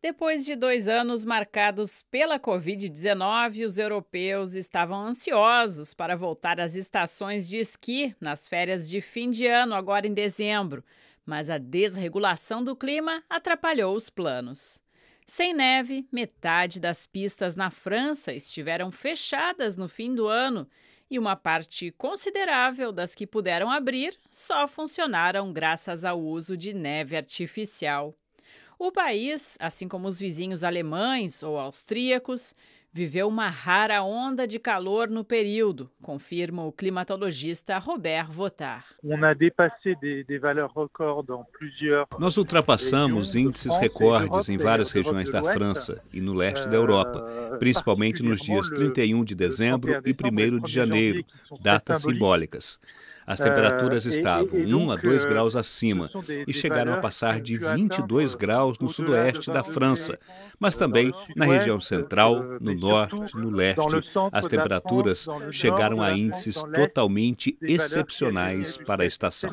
Depois de dois anos marcados pela Covid-19, os europeus estavam ansiosos para voltar às estações de esqui nas férias de fim de ano, agora em dezembro. Mas a desregulação do clima atrapalhou os planos. Sem neve, metade das pistas na França estiveram fechadas no fim do ano e uma parte considerável das que puderam abrir só funcionaram graças ao uso de neve artificial. O país, assim como os vizinhos alemães ou austríacos, viveu uma rara onda de calor no período, confirma o climatologista Robert Votar. Nós ultrapassamos índices recordes em várias regiões da França e no leste da euh, Europa, principalmente nos dias 31 de dezembro e 1 de janeiro, datas simbólicas. As é, temperaturas estavam 1 a 2 graus acima e né, chegaram a né, passar de 22 é graus no é sudoeste da França, mas também na região central, eh, no norte, no leste. As temperaturas chegaram a índices totalmente excepcionais para a estação.